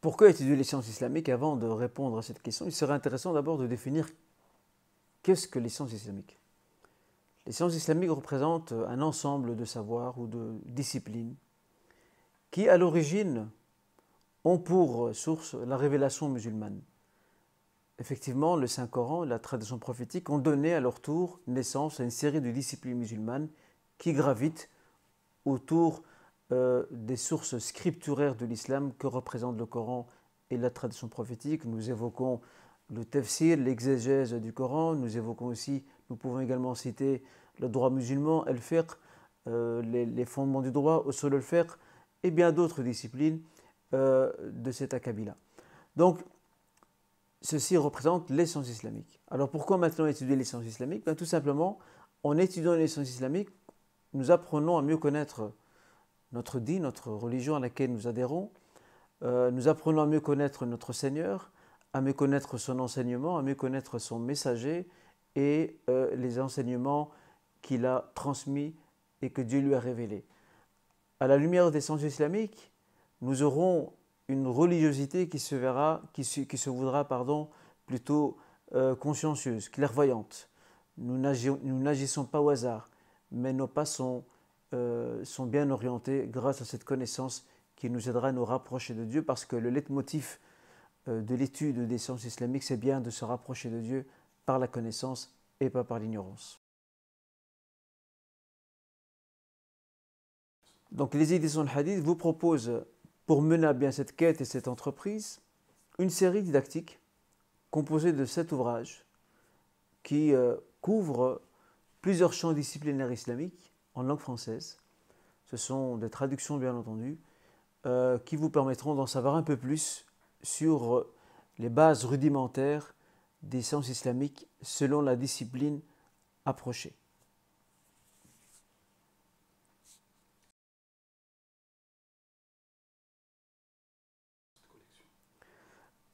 Pourquoi étudier les sciences islamiques Avant de répondre à cette question, il serait intéressant d'abord de définir qu'est-ce que les sciences islamiques. Les sciences islamiques représentent un ensemble de savoirs ou de disciplines qui, à l'origine, ont pour source la révélation musulmane. Effectivement, le Saint-Coran et la tradition prophétique ont donné à leur tour naissance à une série de disciplines musulmanes qui gravitent autour euh, des sources scripturaires de l'islam que représentent le Coran et la tradition prophétique. Nous évoquons le tafsir, l'exégèse du Coran. Nous évoquons aussi, nous pouvons également citer le droit musulman, el fiqh, euh, les, fondements du droit, au sol el fiqh, et bien d'autres disciplines euh, de cet akabila. Donc, ceci représente l'essence islamique. Alors pourquoi maintenant étudier l'essence islamique ben, Tout simplement, en étudiant l'essence islamique, nous apprenons à mieux connaître notre dit, notre religion à laquelle nous adhérons. Euh, nous apprenons à mieux connaître notre Seigneur, à mieux connaître son enseignement, à mieux connaître son messager et euh, les enseignements qu'il a transmis et que Dieu lui a révélés. À la lumière des sens islamiques, nous aurons une religiosité qui se verra, qui se, voudra pardon, plutôt euh, consciencieuse, clairvoyante. Nous n'agissons pas au hasard, mais nos passons... Euh, sont bien orientés grâce à cette connaissance qui nous aidera à nous rapprocher de Dieu, parce que le leitmotiv euh, de l'étude des sciences islamiques, c'est bien de se rapprocher de Dieu par la connaissance et pas par l'ignorance. Donc les éditions de Hadith vous proposent, pour mener à bien cette quête et cette entreprise, une série didactique composée de sept ouvrages qui euh, couvrent plusieurs champs disciplinaires islamiques en langue française. Ce sont des traductions, bien entendu, euh, qui vous permettront d'en savoir un peu plus sur les bases rudimentaires des sciences islamiques selon la discipline approchée.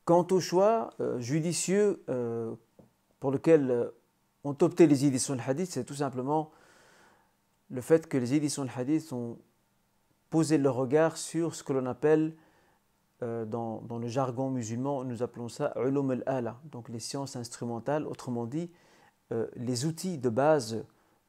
Quant au choix euh, judicieux euh, pour lequel ont opté les éditions de hadith, c'est tout simplement le fait que les éditions de hadith ont posé le regard sur ce que l'on appelle, euh, dans, dans, le jargon musulman, nous appelons ça ulum al-ala, donc les sciences instrumentales, autrement dit, euh, les outils de base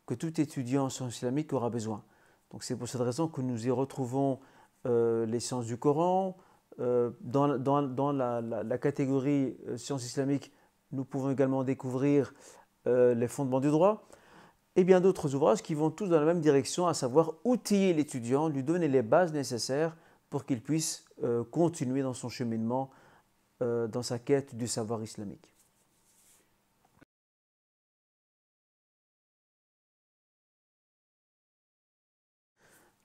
que tout étudiant en sciences islamiques aura besoin. Donc c'est pour cette raison que nous y retrouvons euh, les sciences du Coran. dans, dans, dans la, la, la, catégorie sciences islamiques, nous pouvons également découvrir les fondements du droit et bien d'autres ouvrages qui vont tous dans la même direction, à savoir outiller l'étudiant, lui donner les bases nécessaires pour qu'il puisse euh, continuer dans son cheminement, euh, dans sa quête du savoir islamique.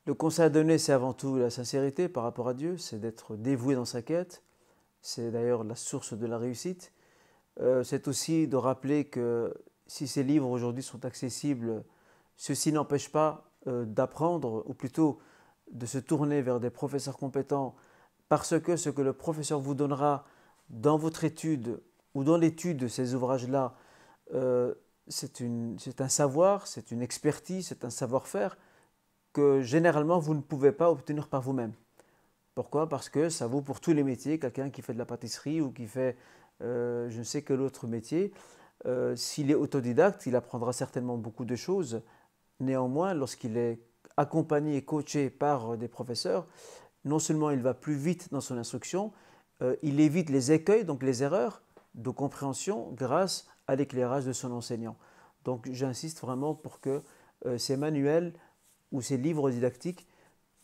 Le conseil à donner, c'est avant tout la sincérité par rapport à Dieu, c'est d'être dévoué dans sa quête, c'est d'ailleurs la source de la réussite. Euh, c'est aussi de rappeler que si ces livres aujourd'hui sont accessibles, ceci n'empêche pas euh, d'apprendre, ou plutôt de se tourner vers des professeurs compétents, parce que ce que le professeur vous donnera dans votre étude ou dans l'étude de ces ouvrages-là, euh, c'est un savoir, c'est une expertise, c'est un savoir-faire que généralement vous ne pouvez pas obtenir par vous-même. Pourquoi Parce que ça vaut pour tous les métiers, quelqu'un qui fait de la pâtisserie ou qui fait euh, je ne sais quel autre métier, euh, s'il est autodidacte, il apprendra certainement beaucoup de choses. Néanmoins, lorsqu'il est accompagné et coaché par euh, des professeurs, non seulement il va plus vite dans son instruction, euh, il évite les écueils, donc les erreurs de compréhension grâce à l'éclairage de son enseignant. Donc j'insiste vraiment pour que ces manuels ou ces livres didactiques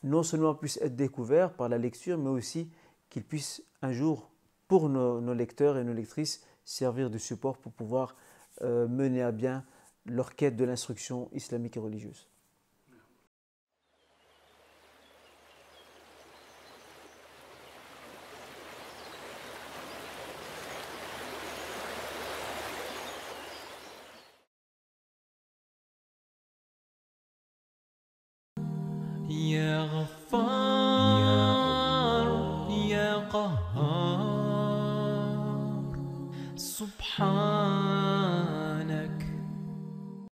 non seulement puissent être découverts par la lecture, mais aussi qu'ils puissent un jour, pour nos lecteurs et nos lectrices, servir de support pour pouvoir euh, mener à bien leur quête de l'instruction islamique et religieuse.